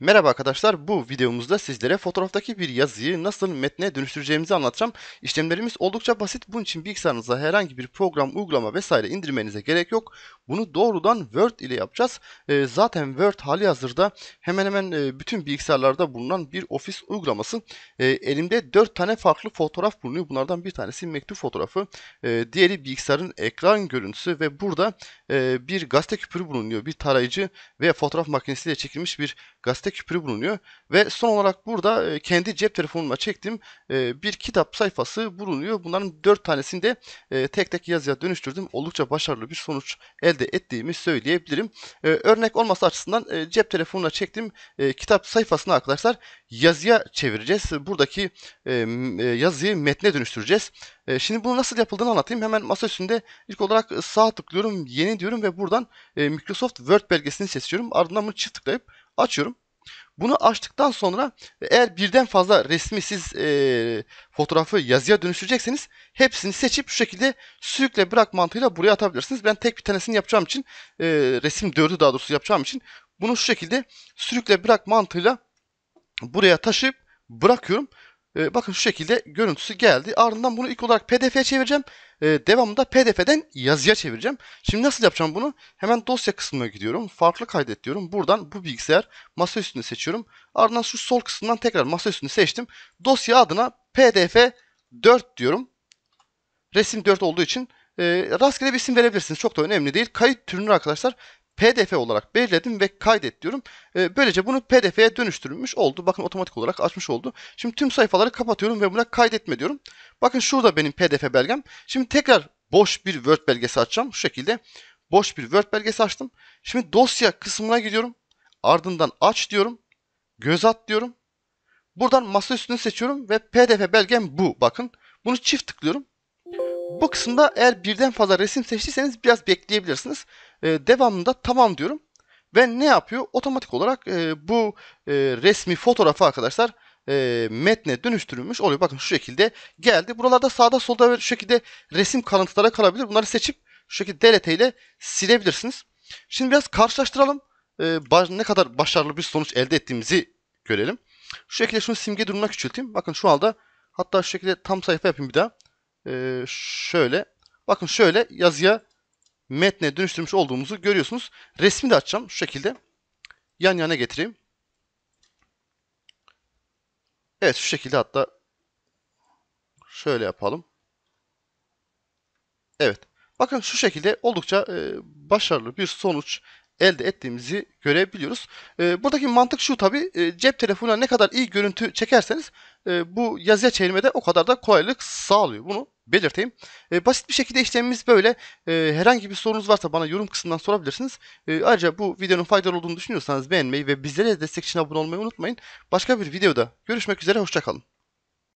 Merhaba arkadaşlar, bu videomuzda sizlere fotoğraftaki bir yazıyı nasıl metne dönüştüreceğimizi anlatacağım. İşlemlerimiz oldukça basit, bunun için bilgisayarınıza herhangi bir program, uygulama vesaire indirmenize gerek yok. Bunu doğrudan Word ile yapacağız. Ee, zaten Word hali hazırda hemen hemen e, bütün bilgisayarlarda bulunan bir ofis uygulaması. Ee, elimde 4 tane farklı fotoğraf bulunuyor. Bunlardan bir tanesi mektup fotoğrafı, e, diğeri bilgisayarın ekran görüntüsü ve burada e, bir gazete küpürü bulunuyor. Bir tarayıcı ve fotoğraf makinesiyle çekilmiş bir gazete küpürü bulunuyor. Ve son olarak burada e, kendi cep telefonuma çektiğim e, bir kitap sayfası bulunuyor. Bunların dört tanesini de e, tek tek yazıya dönüştürdüm. Oldukça başarılı bir sonuç elde ettiğimi söyleyebilirim. Örnek olması açısından cep telefonuna çektiğim kitap sayfasını arkadaşlar yazıya çevireceğiz. Buradaki yazıyı metne dönüştüreceğiz. Şimdi bunu nasıl yapıldığını anlatayım. Hemen masa üstünde ilk olarak sağ tıklıyorum, yeni diyorum ve buradan Microsoft Word belgesini seçiyorum. Ardından bunu çift tıklayıp açıyorum. Bunu açtıktan sonra eğer birden fazla resmi siz e, fotoğrafı yazıya dönüştürecekseniz hepsini seçip şu şekilde sürükle bırak mantığıyla buraya atabilirsiniz. Ben tek bir tanesini yapacağım için e, resim 4'ü daha doğrusu yapacağım için bunu şu şekilde sürükle bırak mantığıyla buraya taşıyıp bırakıyorum. E, bakın şu şekilde görüntüsü geldi. Ardından bunu ilk olarak pdf'ye çevireceğim. E, devamında pdf'den yazıya çevireceğim. Şimdi nasıl yapacağım bunu? Hemen dosya kısmına gidiyorum. Farklı kaydet diyorum. Buradan bu bilgisayar masaüstünü seçiyorum. Ardından şu sol kısımdan tekrar masaüstünü seçtim. Dosya adına pdf 4 diyorum. Resim 4 olduğu için e, rastgele bir isim verebilirsiniz. Çok da önemli değil. Kayıt türünü arkadaşlar PDF olarak belirledim ve kaydet diyorum. Ee, böylece bunu PDF'ye dönüştürülmüş oldu. Bakın otomatik olarak açmış oldu. Şimdi tüm sayfaları kapatıyorum ve buna kaydetme diyorum. Bakın şurada benim PDF belgem. Şimdi tekrar boş bir Word belgesi açacağım. Şu şekilde boş bir Word belgesi açtım. Şimdi dosya kısmına gidiyorum. Ardından aç diyorum. Göz at diyorum. Buradan masa üstünü seçiyorum ve PDF belgem bu. Bakın bunu çift tıklıyorum. Bu kısımda eğer birden fazla resim seçtiyseniz biraz bekleyebilirsiniz. E, devamında tamam diyorum. Ve ne yapıyor? Otomatik olarak e, bu e, resmi fotoğrafı arkadaşlar e, metne dönüştürülmüş oluyor. Bakın şu şekilde geldi. Buralarda sağda solda şu şekilde resim kalıntıları kalabilir. Bunları seçip şu şekilde DLT ile silebilirsiniz. Şimdi biraz karşılaştıralım. E, ne kadar başarılı bir sonuç elde ettiğimizi görelim. Şu şekilde şunu simge durumuna küçülteyim. Bakın şu anda hatta şu şekilde tam sayfa yapayım bir daha. Ee, şöyle. Bakın şöyle yazıya metne dönüştürmüş olduğumuzu görüyorsunuz. Resmi de açacağım şu şekilde. Yan yana getireyim. Evet şu şekilde hatta şöyle yapalım. Evet. Bakın şu şekilde oldukça e, başarılı bir sonuç elde ettiğimizi görebiliyoruz. E, buradaki mantık şu tabi e, cep telefonuna ne kadar iyi görüntü çekerseniz e, bu yazıya çevirmede o kadar da kolaylık sağlıyor. Bunu belirteyim. E, basit bir şekilde işlemimiz böyle. E, herhangi bir sorunuz varsa bana yorum kısmından sorabilirsiniz. E, ayrıca bu videonun faydalı olduğunu düşünüyorsanız beğenmeyi ve bizlere destek için abone olmayı unutmayın. Başka bir videoda görüşmek üzere hoşçakalın.